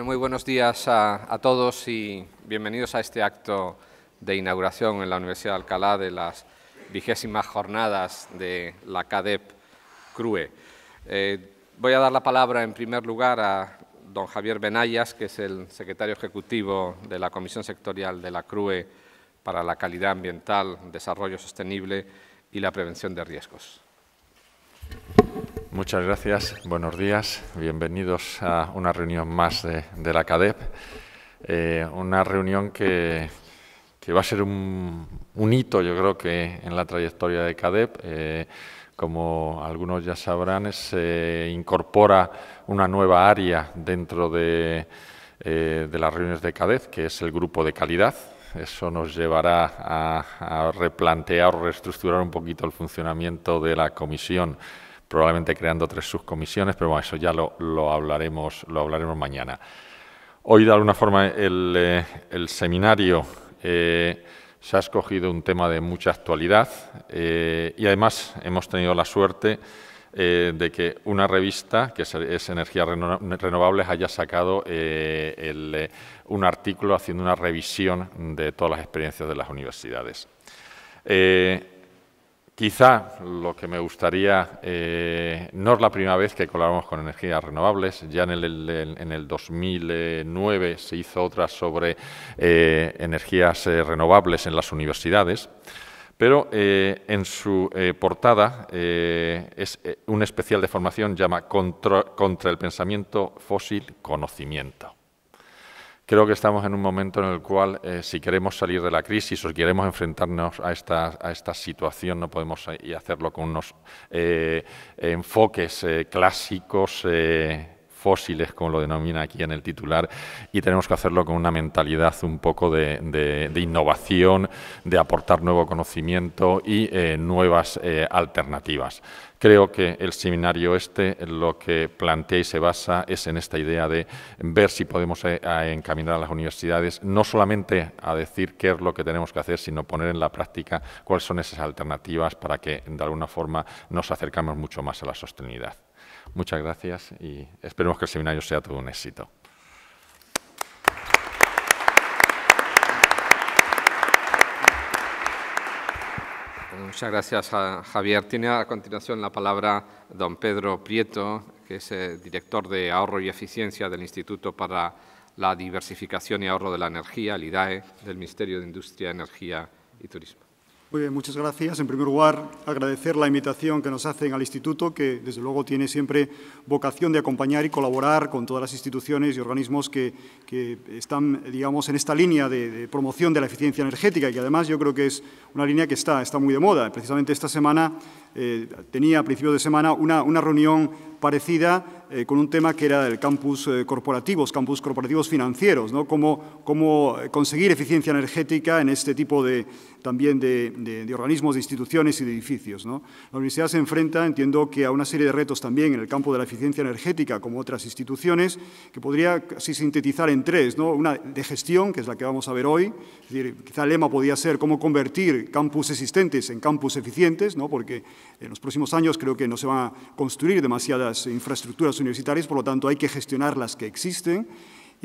muy buenos días a, todos y bienvenidos a este acto de inauguración en la Universidad de Alcalá de las vigésimas jornadas de la CADEP CRUE. Eh, voy a dar la palabra en primer lugar a don Javier Benayas, que es el secretario ejecutivo de la Comisión Sectorial de la CRUE para la Calidad Ambiental, Desarrollo Sostenible y la Prevención de Riesgos. Muchas gracias, buenos días, bienvenidos a una reunión más de, la CADEP. Eh, una reunión que, que, va a ser un, hito, yo creo que, en la trayectoria de CADEP. Eh, como algunos ya sabrán, se incorpora una nueva área dentro de, eh, las reuniones de CADEP, que es el grupo de calidad. Eso nos llevará a, a replantear o reestructurar un poquito el funcionamiento de la comisión probablemente creando tres subcomisiones, pero bueno, eso ya lo, hablaremos, lo hablaremos mañana. Hoy, de alguna forma, el, eh, seminario eh, se ha escogido un tema de mucha actualidad eh, y además hemos tenido la suerte de que una revista, que es, Energías Renovables, haya sacado un artículo haciendo una revisión de todas las experiencias de las universidades. Quizá lo que me gustaría, eh, no es la primera vez que colaboramos con energías renovables, ya en el, 2009 se hizo otra sobre eh, energías eh, renovables en las universidades, pero en su portada es un especial de formación llama contra el pensamiento fósil conocimiento. Creo que estamos en un momento en el cual, eh, si queremos salir de la crisis o si queremos enfrentarnos a esta, a esta situación, no podemos eh, hacerlo con unos eh, enfoques clásicos, fósiles, como lo denomina aquí en el titular, y tenemos que hacerlo con una mentalidad un poco de, innovación, de aportar nuevo conocimiento y eh, nuevas eh, alternativas. Creo que el seminario este lo que plantea y se basa es en esta idea de ver si podemos eh, encaminar a las universidades no solamente a decir qué es lo que tenemos que hacer, sino poner en la práctica cuáles son esas alternativas para que de alguna forma nos acercamos mucho más a la sostenibilidad. Muchas gracias y esperemos que el seminario sea todo un éxito. Muchas gracias, a Javier. Tiene a continuación la palabra don Pedro Prieto, que es eh, director de Ahorro y Eficiencia del Instituto para la Diversificación y Ahorro de la Energía, el IDAE, del Ministerio de Industria, Energía y Turismo muchas gracias. En primer lugar, agradecer la invitación que nos hacen al Instituto, que desde luego tiene siempre vocación de acompañar y colaborar con todas las instituciones y organismos que, están, digamos, en esta línea de, promoción de la eficiencia energética y además yo creo que es una línea que está, está muy de moda. Precisamente esta semana eh, tenía a principios de semana una, una reunión parecida eh, con un tema que era el campus eh, corporativos, campus corporativos financieros, ¿no? Cómo, cómo, conseguir eficiencia energética en este tipo de, también de, de, organismos, de instituciones y de edificios. La universidad se enfrenta, entiendo que a una serie de retos también en el campo de la eficiencia energética, como otras instituciones, que podría así sintetizar en tres, ¿no? una de gestión, que es la que vamos a ver hoy, es decir, quizá el lema podía ser cómo convertir campus existentes en campus eficientes, ¿no? porque en los próximos años creo que no se van a construir demasiadas infraestructuras universitarias, por lo tanto hay que gestionar las que existen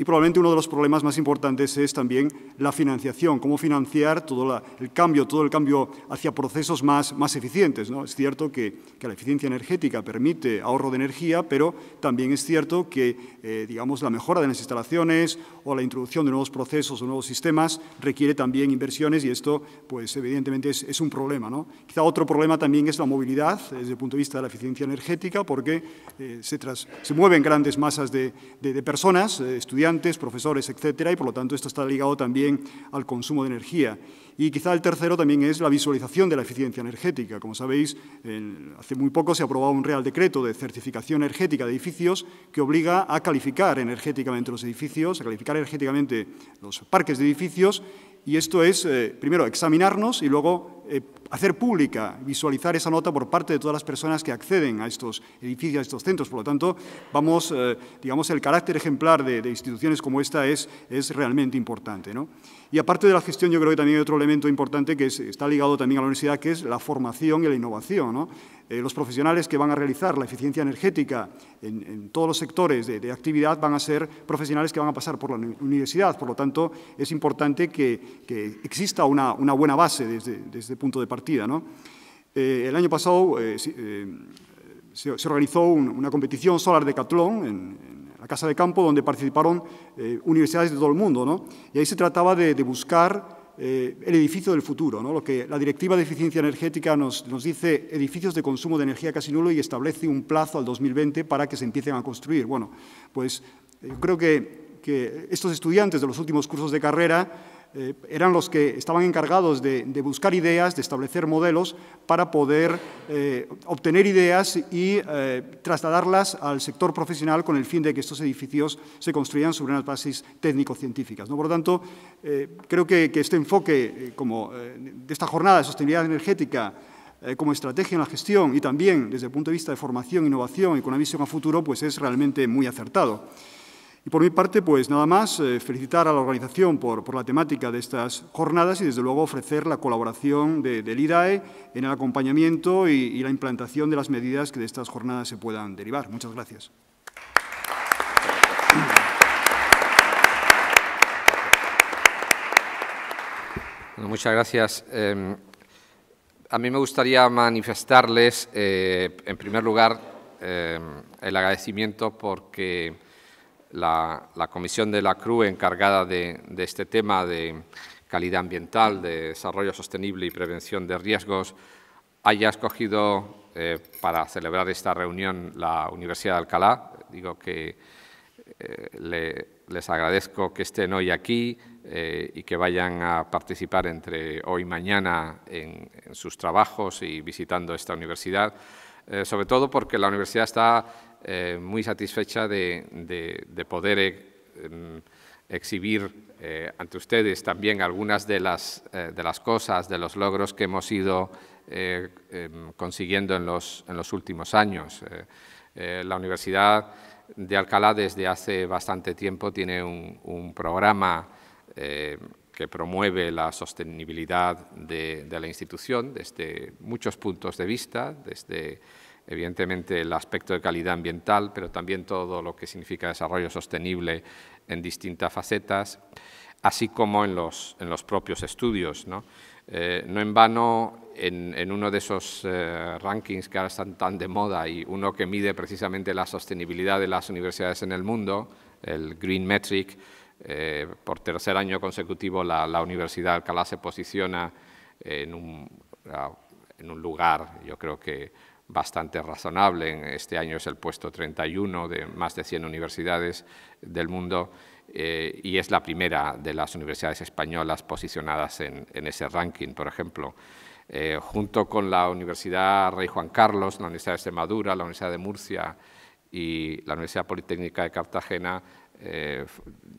y probablemente uno de los problemas más importantes es también la financiación, cómo financiar todo el cambio, todo el cambio hacia procesos más, más eficientes. ¿no? Es cierto que, la eficiencia energética permite ahorro de energía, pero también es cierto que eh, digamos, la mejora de las instalaciones o la introducción de nuevos procesos o nuevos sistemas requiere también inversiones y esto, pues, evidentemente, es, un problema. ¿no? Quizá otro problema también es la movilidad desde el punto de vista de la eficiencia energética, porque eh, se, mueven grandes masas de, personas, eh, estudiantes, profesores, etcétera, y por lo tanto esto está ligado también al consumo de energía. Y quizá el tercero también es la visualización de la eficiencia energética. Como sabéis, hace muy poco se ha aprobado un Real Decreto de certificación energética de edificios que obliga a calificar energéticamente los edificios, a calificar energéticamente los parques de edificios, y esto es, eh, primero, examinarnos y luego eh, hacer pública, visualizar esa nota por parte de todas las personas que acceden a estos edificios, a estos centros. Por lo tanto, vamos, eh, digamos, el carácter ejemplar de, instituciones como esta es, es realmente importante. Y aparte de la gestión, yo creo que también hay otro elemento importante que está ligado también a la universidad, que es la formación y la innovación. Eh, los profesionales que van a realizar la eficiencia energética en, todos los sectores de, actividad van a ser profesionales que van a pasar por la universidad. Por lo tanto, es importante que, exista una, buena base desde, desde punto de partida. Eh, el año pasado eh, eh, se, organizó una competición Solar de Catlón, en la Casa de Campo, donde participaron universidades de todo el mundo. Y ahí se trataba de, buscar el edificio del futuro, lo que la Directiva de Eficiencia Energética nos, dice, edificios de consumo de energía casi nulo y establece un plazo al 2020 para que se empiecen a construir. Bueno, pues yo creo que, que estos estudiantes de los últimos cursos de carrera eh, eran los que estaban encargados de, buscar ideas, de establecer modelos para poder eh, obtener ideas y eh, trasladarlas al sector profesional con el fin de que estos edificios se construyan sobre unas bases técnico-científicas. Por lo tanto, creo que, este enfoque como, de esta jornada de sostenibilidad energética como estrategia en la gestión y también desde el punto de vista de formación, innovación y con una visión a futuro, pues es realmente muy acertado. Y por mi parte, pues nada más, eh, felicitar a la organización por, la temática de estas jornadas y desde luego ofrecer la colaboración del IDAE en el acompañamiento y, la implantación de las medidas que de estas jornadas se puedan derivar. Muchas gracias. muchas gracias. Em, a mí me gustaría manifestarles, eh, en primer lugar, em, el agradecimiento porque la, comisión de la CRU encargada de, este tema de calidad ambiental, de desarrollo sostenible y prevención de riesgos, haya escogido eh, para celebrar esta reunión la Universidad de Alcalá. Digo que eh, les agradezco que estén hoy aquí eh, y que vayan a participar entre hoy y mañana en, sus trabajos y visitando esta universidad, sobre todo porque la universidad está eh, muy satisfecha de, poder eh, em, exhibir eh, ante ustedes también algunas de las, de las, cosas, de los logros que hemos ido em, consiguiendo en los, en los, últimos años. la Universidad de Alcalá desde hace bastante tiempo tiene un, programa que promueve la sostenibilidad de, de, la institución desde muchos puntos de vista, desde evidentemente el aspecto de calidad ambiental, pero también todo lo que significa desarrollo sostenible en distintas facetas, así como en los, en los propios estudios. ¿no? Eh, en vano, en, en uno de esos eh, rankings que ahora están tan de moda y uno que mide precisamente la sostenibilidad de las universidades en el mundo, el Green Metric, eh, por tercer año consecutivo la, la Universidad de Alcalá se posiciona en un, en un lugar, yo creo que bastante razonable. Este año es el puesto 31 de más de 100 universidades del mundo eh, y es la primera de las universidades españolas posicionadas en, ese ranking, por ejemplo. Eh, junto con la Universidad Rey Juan Carlos, la Universidad de Extremadura, la Universidad de Murcia y la Universidad Politécnica de Cartagena, eh,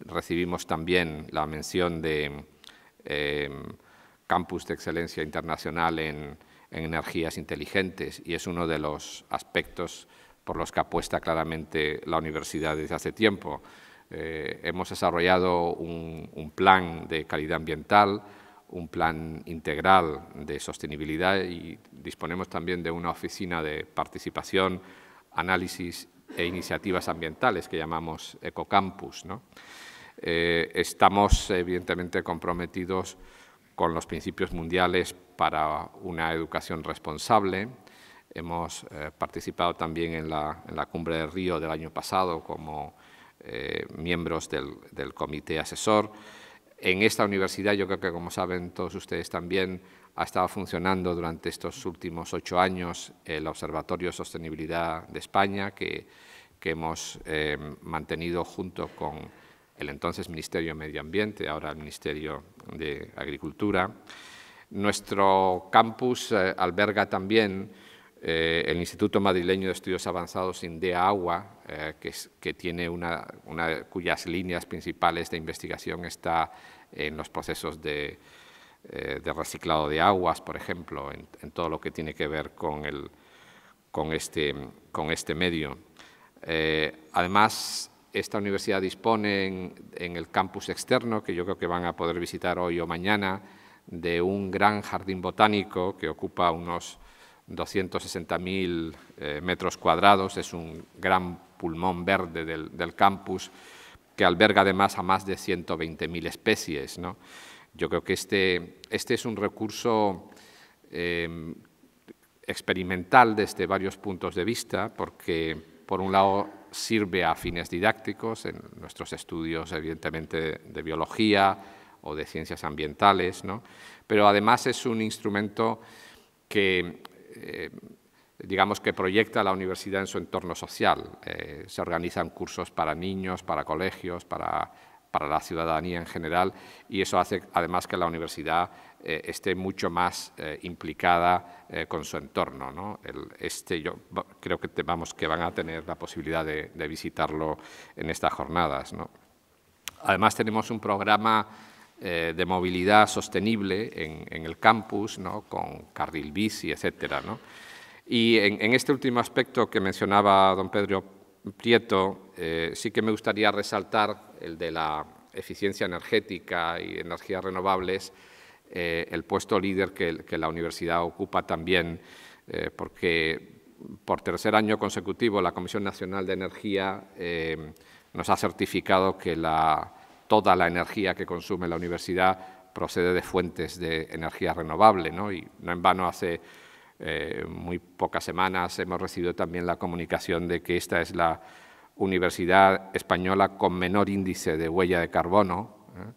recibimos también la mención de Campus de Excelencia Internacional en, en energías inteligentes y es uno de los aspectos por los que apuesta claramente la universidad desde hace tiempo. Eh, hemos desarrollado un, plan de calidad ambiental, un plan integral de sostenibilidad y disponemos también de una oficina de participación, análisis e iniciativas ambientales que llamamos Ecocampus. Eh, estamos evidentemente comprometidos con los principios mundiales para una educación responsable. Hemos eh, participado también en la, cumbre de Río del año pasado como eh, miembros del, comité asesor. En esta universidad, yo creo que como saben todos ustedes también, ha estado funcionando durante estos últimos ocho años el Observatorio de Sostenibilidad de España, que, hemos eh, mantenido junto con el entonces Ministerio de Medio Ambiente, ahora el Ministerio de Agricultura. Nuestro campus eh, alberga también eh, el Instituto Madrileño de Estudios Avanzados INDEA Agua, eh, que, tiene una, cuyas líneas principales de investigación está en los procesos de, reciclado de aguas, por ejemplo, en, todo lo que tiene que ver con, este, este, medio. además, esta universidad dispone en, en el campus externo, que yo creo que van a poder visitar hoy o mañana, de un gran jardín botánico que ocupa unos 260.000 eh, metros cuadrados, es un gran pulmón verde del, campus que alberga además a más de 120.000 especies. Yo creo que este, este es un recurso em, experimental desde varios puntos de vista, porque por un lado sirve a fines didácticos en nuestros estudios, evidentemente, de biología, o de ciencias ambientales, ¿no? pero además es un instrumento que, eh, digamos, que proyecta la universidad en su entorno social. Eh, se organizan cursos para niños, para colegios, para, la ciudadanía en general, y eso hace además que la universidad eh, esté mucho más implicada con su entorno. este yo creo que, vamos, que van a tener la posibilidad de, visitarlo en estas jornadas. Además tenemos un programa eh, de movilidad sostenible en, el campus, ¿no? con carril bici, etcétera. ¿no? Y en, este último aspecto que mencionaba don Pedro Prieto, eh, sí que me gustaría resaltar el de la eficiencia energética y energías renovables, eh, el puesto líder que, la universidad ocupa también, porque por tercer año consecutivo la Comisión Nacional de Energía nos ha certificado que la toda la energía que consume la universidad procede de fuentes de energía renovable, ¿no? Y no en vano hace eh, muy pocas semanas hemos recibido también la comunicación de que esta es la universidad española con menor índice de huella de carbono. ¿eh?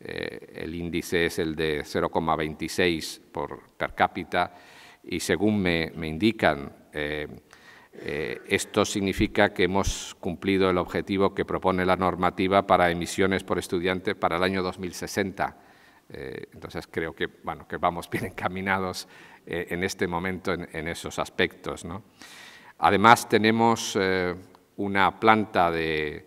Eh, el índice es el de 0,26 por per cápita y según me, indican, eh, esto significa que hemos cumplido el objetivo que propone la normativa para emisiones por estudiante para el año 2060. Eh, entonces creo que, vamos bien encaminados eh, en este momento en, esos aspectos. Además tenemos una planta de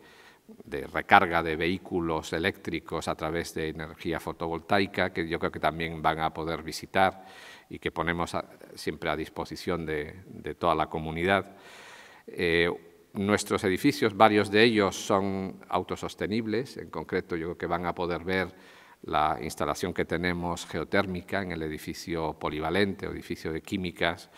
recarga de vehículos eléctricos a través de energía fotovoltaica que yo creo que también van a poder visitar y que ponemos siempre a disposición de, toda la comunidad. Eh, nuestros edificios, varios de ellos son autosostenibles, en concreto yo creo que van a poder ver la instalación que tenemos geotérmica en el edificio polivalente edificio de químicas,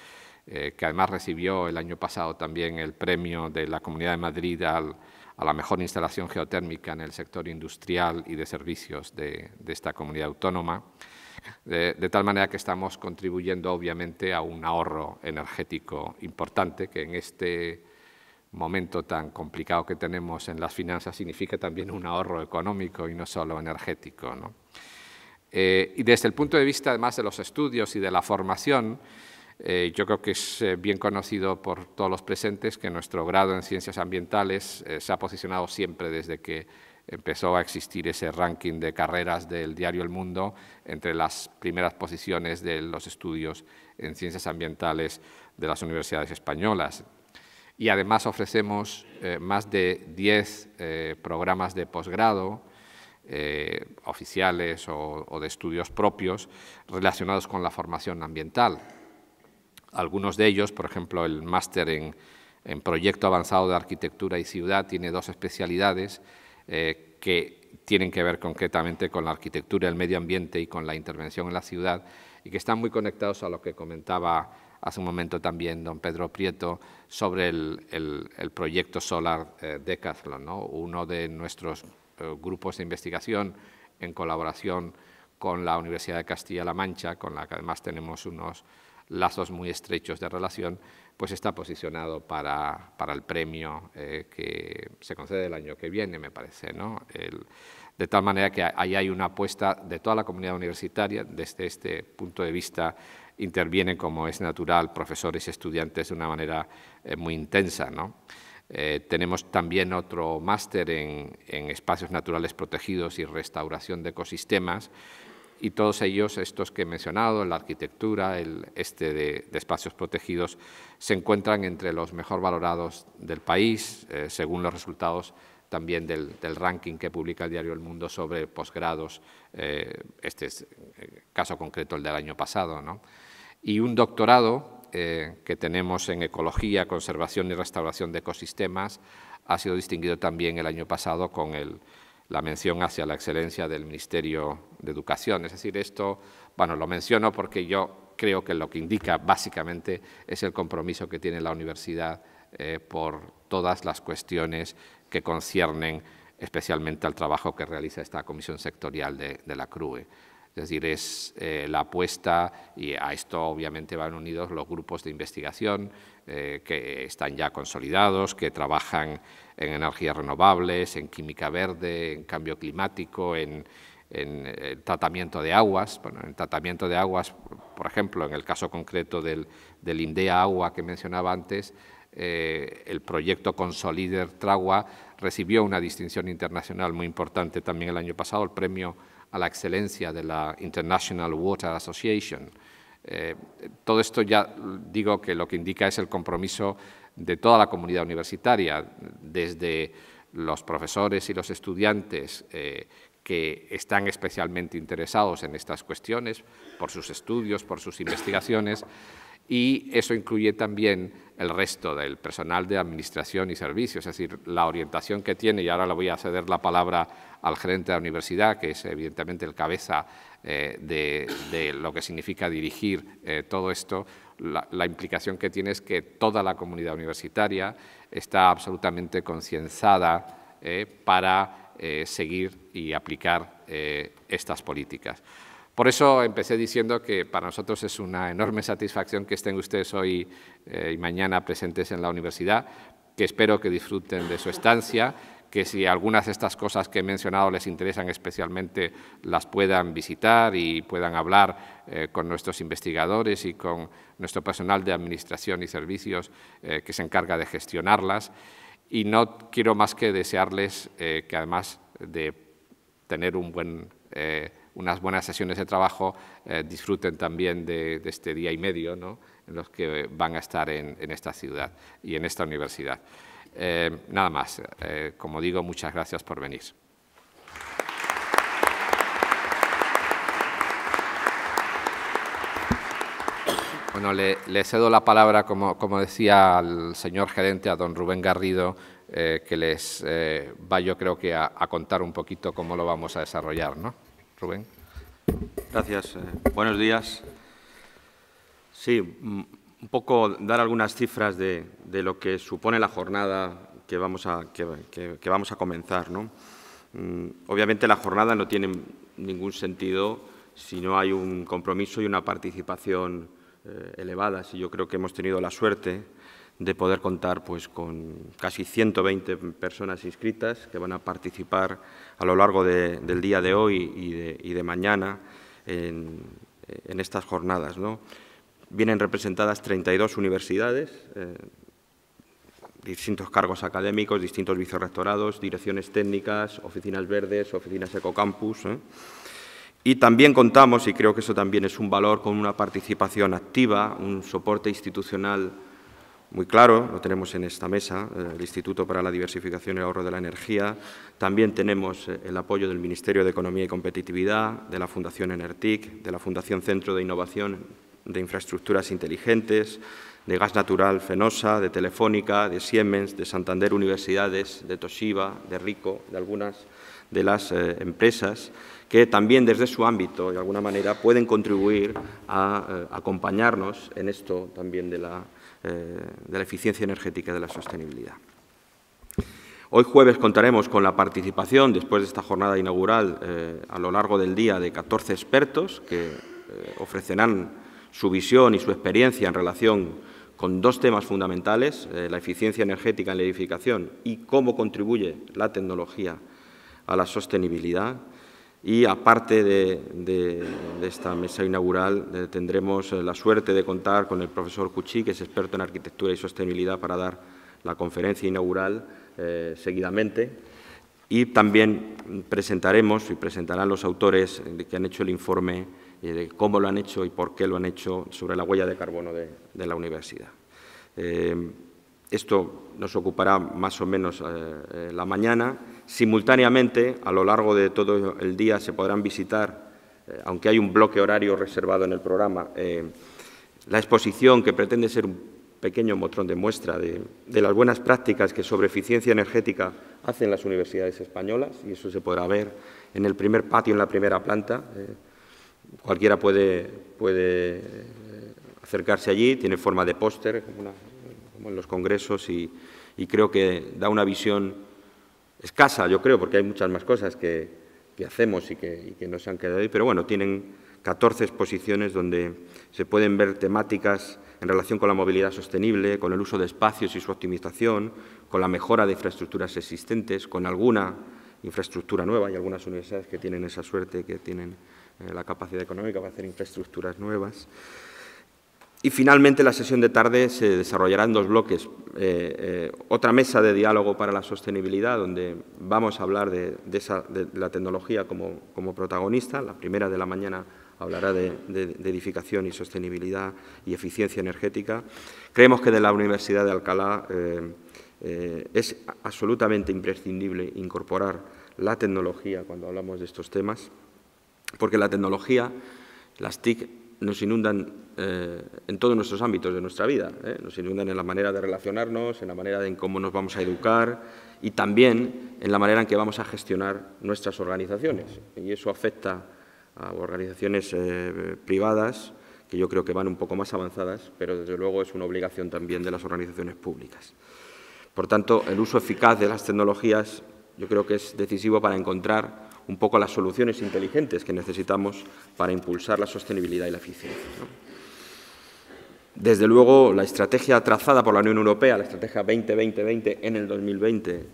eh, que además recibió el año pasado también el premio de la Comunidad de Madrid a la mejor instalación geotérmica en el sector industrial y de servicios de esta comunidad autónoma. De, tal manera que estamos contribuyendo, obviamente, a un ahorro energético importante, que en este momento tan complicado que tenemos en las finanzas significa también un ahorro económico y no solo energético. Eh, y desde el punto de vista, además, de los estudios y de la formación, eh, yo creo que es eh, bien conocido por todos los presentes que nuestro grado en ciencias ambientales se ha posicionado siempre desde que empezó a existir ese ranking de carreras del diario El Mundo entre las primeras posiciones de los estudios en ciencias ambientales de las universidades españolas. Y además ofrecemos eh, más de 10 eh, programas de posgrado eh, oficiales o, de estudios propios relacionados con la formación ambiental. Algunos de ellos, por ejemplo, el máster en Proyecto Avanzado de Arquitectura y Ciudad tiene dos especialidades eh, que tienen que ver concretamente con la arquitectura, el medio ambiente y con la intervención en la ciudad, y que están muy conectados a lo que comentaba hace un momento también don Pedro Prieto sobre el, proyecto solar eh, de Cathlon, uno de nuestros eh, grupos de investigación en colaboración con la Universidad de Castilla-La Mancha, con la que además tenemos unos lazos muy estrechos de relación, pues está posicionado para, el premio eh, que se concede el año que viene, me parece. ¿no? de tal manera que ahí hay una apuesta de toda la comunidad universitaria, desde este punto de vista intervienen, como es natural, profesores y estudiantes de una manera eh, muy intensa. Eh, tenemos también otro máster en, espacios naturales protegidos y restauración de ecosistemas, y todos ellos, estos que he mencionado, la arquitectura, el este de, espacios protegidos, se encuentran entre los mejor valorados del país, eh, según los resultados también del, ranking que publica el diario El Mundo sobre posgrados, eh, este es el eh, caso concreto el del año pasado, y un doctorado que tenemos en ecología, conservación y restauración de ecosistemas, ha sido distinguido también el año pasado con el la mención hacia la excelencia del Ministerio de Educación. Es decir, esto, bueno, lo menciono porque yo creo que lo que indica básicamente es el compromiso que tiene la universidad eh, por todas las cuestiones que conciernen especialmente al trabajo que realiza esta comisión sectorial de, la CRUE. Es decir, es eh, la apuesta, y a esto obviamente van unidos los grupos de investigación eh, que están ya consolidados, que trabajan en energías renovables, en química verde, en cambio climático, en, eh, tratamiento de aguas. Bueno, en tratamiento de aguas, por ejemplo, en el caso concreto del, del INDEA Agua que mencionaba antes, eh, el proyecto Consolider Tragua recibió una distinción internacional muy importante también el año pasado, el premio a la excelencia de la International Water Association. Eh, todo esto ya digo que lo que indica es el compromiso de toda la comunidad universitaria, desde los profesores y los estudiantes eh, que están especialmente interesados en estas cuestiones por sus estudios, por sus investigaciones, y eso incluye también el resto del personal de administración y servicios, es decir, la orientación que tiene, y ahora le voy a ceder la palabra al gerente de la universidad, que es evidentemente el cabeza eh, de, lo que significa dirigir eh, todo esto, la, implicación que tiene es que toda la comunidad universitaria está absolutamente concienzada eh, para seguir y aplicar estas políticas. Por eso empecé diciendo que para nosotros es una enorme satisfacción que estén ustedes hoy y mañana presentes en la universidad, que espero que disfruten de su estancia que si algunas de estas cosas que he mencionado les interesan especialmente, las puedan visitar y puedan hablar eh, con nuestros investigadores y con nuestro personal de administración y servicios eh, que se encarga de gestionarlas. Y no quiero más que desearles eh, que además de tener unas buenas sesiones de trabajo, disfruten también de, este día y medio en los que van a estar en esta ciudad y en esta universidad. Eh, nada más. Eh, como digo, muchas gracias por venir. Bueno, le, cedo la palabra, como, como, decía al señor gerente, a don Rubén Garrido, eh, que les va yo creo que a, contar un poquito cómo lo vamos a desarrollar, ¿no? Rubén. Gracias. buenos días. Sí, mm, un poco dar algunas cifras de, lo que supone la jornada que vamos a, que, comenzar. Mm, obviamente la jornada no tiene ningún sentido si no hay un compromiso y una participación eh, elevada. elevadas. Y yo creo que hemos tenido la suerte de poder contar pues, con casi 120 personas inscritas que van a participar a lo largo del día de hoy y de, mañana en, estas jornadas. Vienen representadas 32 universidades, eh, distintos cargos académicos, distintos vicerrectorados, direcciones técnicas, oficinas verdes, oficinas ecocampus. ¿eh? Y también contamos, y creo que eso también es un valor, con una participación activa, un soporte institucional muy claro, lo tenemos en esta mesa, eh, el Instituto para la Diversificación y el Ahorro de la Energía. También tenemos el apoyo del Ministerio de Economía y Competitividad, de la Fundación Enertic, de la Fundación Centro de Innovación de infraestructuras inteligentes, de gas natural Fenosa, de Telefónica, de Siemens, de Santander Universidades, de Toshiba, de Rico, de algunas de las eh, empresas que también desde su ámbito, de alguna manera, pueden contribuir a eh, acompañarnos en esto también de la, eh, de la eficiencia energética y de la sostenibilidad. Hoy jueves contaremos con la participación, después de esta jornada inaugural, a lo largo del día de 14 expertos que ofrecerán su visión y su experiencia en relación con dos temas fundamentales, eh, la eficiencia energética en la edificación y cómo contribuye la tecnología a la sostenibilidad. Y aparte de, esta mesa inaugural, eh, tendremos eh, la suerte de contar con el profesor Cuchí, que es experto en arquitectura y sostenibilidad, para dar la conferencia inaugural seguidamente. Y también presentaremos y presentarán los autores que han hecho el informe de cómo lo han hecho y por qué lo han hecho sobre la huella de carbono de, la universidad. Eh, esto nos ocupará más o menos eh, eh, la mañana. Simultáneamente, a lo largo de todo el día, se podrán visitar, aunque hay un bloque horario reservado en el programa, la exposición que pretende ser un pequeño motrón de muestra de, las buenas prácticas que sobre eficiencia energética hacen las universidades españolas, y eso se podrá ver en el primer patio, en la primera planta. Cualquiera puede, acercarse allí, tiene forma de póster, como, en los congresos, y, creo que da una visión escasa, yo creo, porque hay muchas más cosas que, hacemos y que, y que, no se han quedado ahí, pero bueno, tienen 14 exposiciones donde se pueden ver temáticas en relación con la movilidad sostenible, con el uso de espacios y su optimización, con la mejora de infraestructuras existentes, con alguna infraestructura nueva, y algunas universidades que tienen esa suerte, que tienen eh, la capacidad económica para hacer infraestructuras nuevas. Y finalmente la sesión de tarde se desarrollará en dos bloques. Eh, eh, otra mesa de diálogo para la sostenibilidad, donde vamos a hablar de, la tecnología como, protagonista. La primera de la mañana hablará de, edificación y sostenibilidad y eficiencia energética. Creemos que de la Universidad de Alcalá es absolutamente imprescindible incorporar la tecnología cuando hablamos de estos temas porque la tecnología, las TIC, nos inundan eh, en todos nuestros ámbitos de nuestra vida. ¿eh? Nos inundan en la manera de relacionarnos, en la manera en cómo nos vamos a educar y también en la manera en que vamos a gestionar nuestras organizaciones. Y eso afecta a organizaciones eh, privadas, que yo creo que van un poco más avanzadas, pero desde luego es una obligación también de las organizaciones públicas. Por tanto, el uso eficaz de las tecnologías yo creo que es decisivo para encontrar un poco las soluciones inteligentes que necesitamos para impulsar la sostenibilidad y la eficiencia. Desde luego, la estrategia trazada por la Unión Europea, la estrategia 2020 2020 en el 2020,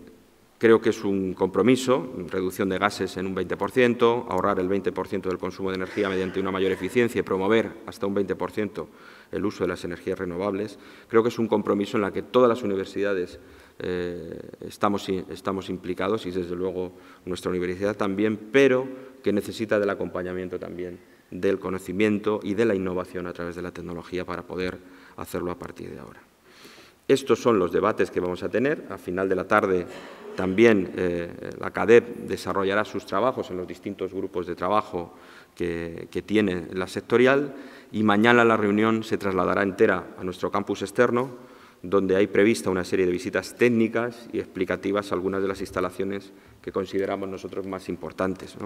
creo que es un compromiso, reducción de gases en un 20%, ahorrar el 20% del consumo de energía mediante una mayor eficiencia y promover hasta un 20% el uso de las energías renovables. Creo que es un compromiso en el que todas las universidades eh, estamos, implicados y desde luego nuestra universidad también, pero que necesita del acompañamiento también del conocimiento y de la innovación a través de la tecnología para poder hacerlo a partir de ahora. Estos son los debates que vamos a tener. A final de la tarde también eh, la CADEP desarrollará sus trabajos en los distintos grupos de trabajo que, tiene la sectorial y mañana la reunión se trasladará entera a nuestro campus externo donde hay prevista una serie de visitas técnicas y explicativas a algunas de las instalaciones que consideramos nosotros más importantes.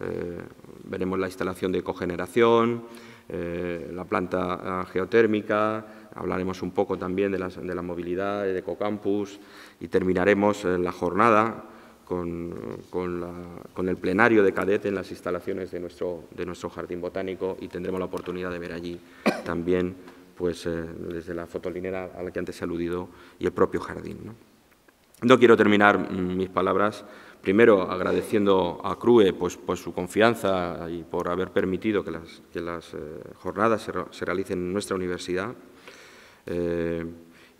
Eh, veremos la instalación de cogeneración, eh, la planta geotérmica, hablaremos un poco también de, las, de la movilidad de Ecocampus y terminaremos eh, la jornada con, el plenario de cadete en las instalaciones de nuestro, de nuestro jardín botánico y tendremos la oportunidad de ver allí también pues, desde la fotolinera a la que antes he aludido y el propio jardín. No, quiero terminar mm, mis palabras primero agradeciendo a CRUE pues, por su confianza y por haber permitido que las, eh, jornadas se, realicen en nuestra universidad. Eh,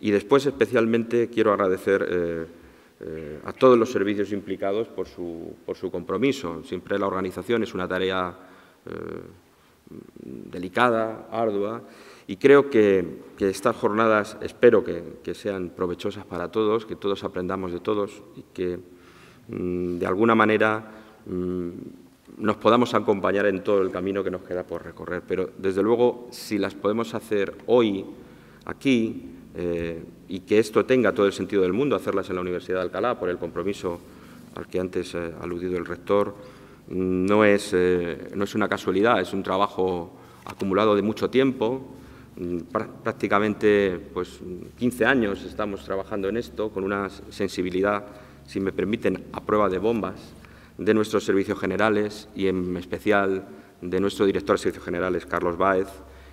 y después, especialmente, quiero agradecer a todos los servicios implicados por su, compromiso. Siempre la organización es una tarea delicada, ardua, y creo que, estas jornadas, espero que, sean provechosas para todos, que todos aprendamos de todos y que, mm, de alguna manera, mm, nos podamos acompañar en todo el camino que nos queda por recorrer. Pero, desde luego, si las podemos hacer hoy, aquí, eh, y que esto tenga todo el sentido del mundo, hacerlas en la Universidad de Alcalá por el compromiso al que antes ha eh, aludido el rector, mm, no eh, no es una casualidad, es un trabajo acumulado de mucho tiempo, Mm, prácticamente pues, 15 años estamos trabajando en esto, con una sensibilidad, si me permiten, a prueba de bombas de nuestros servicios generales y en especial de nuestro director de servicios generales, Carlos Báez,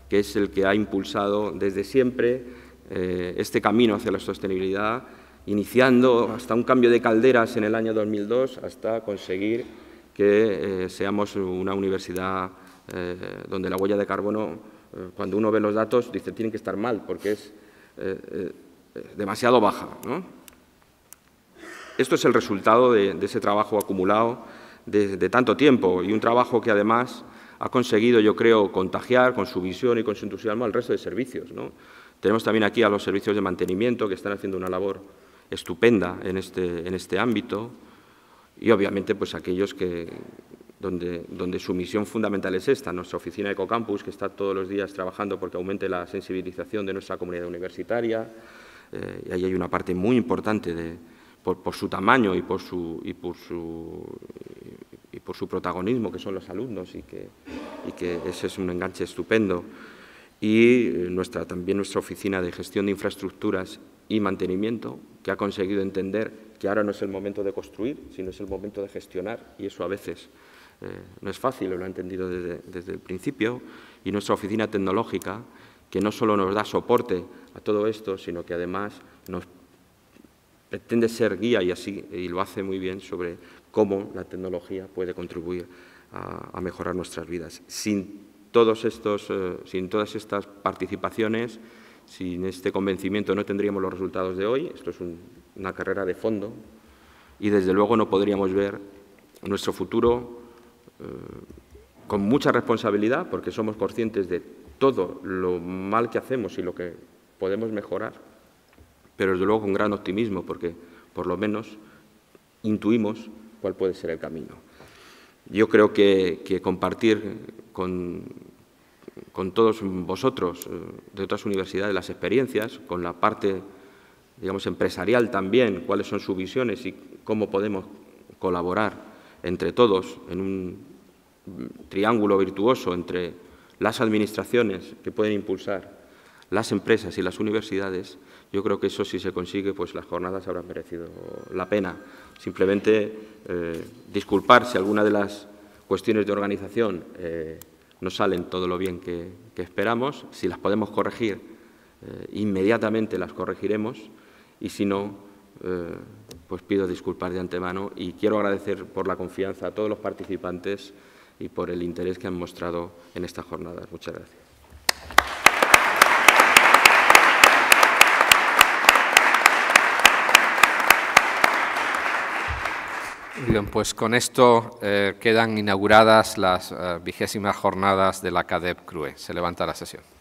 que es el que ha impulsado desde siempre eh, este camino hacia la sostenibilidad, iniciando hasta un cambio de calderas en el año 2002 hasta conseguir que eh, seamos una universidad eh, donde la huella de carbono eh, cuando uno ve los datos, dice, tienen que estar mal, porque es eh, eh, demasiado baja. Esto es el resultado de, ese trabajo acumulado de, tanto tiempo y un trabajo que además ha conseguido, yo creo, contagiar con su visión y con su entusiasmo al resto de servicios. Tenemos también aquí a los servicios de mantenimiento que están haciendo una labor estupenda en este, en este ámbito y obviamente pues aquellos que, donde, su misión fundamental es esta, nuestra oficina Ecocampus, que está todos los días trabajando porque aumente la sensibilización de nuestra comunidad universitaria. Eh, y ahí hay una parte muy importante de, por, por, su tamaño y por su, y por su, y por su protagonismo, que son los alumnos, y que, y que ese es un enganche estupendo. Y eh, nuestra, también nuestra oficina de gestión de infraestructuras y mantenimiento, que ha conseguido entender que ahora no es el momento de construir, sino es el momento de gestionar, y eso a veces eh, no es fácil, lo he entendido desde, el principio, y nuestra oficina tecnológica, que no solo nos da soporte a todo esto, sino que además nos pretende ser guía y así y lo hace muy bien sobre cómo la tecnología puede contribuir a, mejorar nuestras vidas. Sin todos estos, eh, sin todas estas participaciones, sin este convencimiento no tendríamos los resultados de hoy. Esto es una carrera de fondo y desde luego no podríamos ver nuestro futuro eh, con mucha responsabilidad, porque somos conscientes de todo lo mal que hacemos y lo que podemos mejorar, pero desde luego con gran optimismo, porque por lo menos intuimos cuál puede ser el camino. Yo creo que, que compartir con, con, todos vosotros eh, de otras universidades las experiencias, con la parte digamos, empresarial también, cuáles son sus visiones y cómo podemos colaborar entre todos, en un triángulo virtuoso entre las administraciones que pueden impulsar las empresas y las universidades, yo creo que eso si se consigue, pues las jornadas habrán merecido la pena. Simplemente eh, disculpar si alguna de las cuestiones de organización eh, no salen todo lo bien que, esperamos. Si las podemos corregir, eh, inmediatamente las corregiremos y si no, pues pido disculpas de antemano y quiero agradecer por la confianza a todos los participantes y por el interés que han mostrado en estas jornadas. Muchas gracias. Bien, pues con esto eh, quedan inauguradas las eh, vigésimas jornadas de la CADEP CRUE. Se levanta la sesión.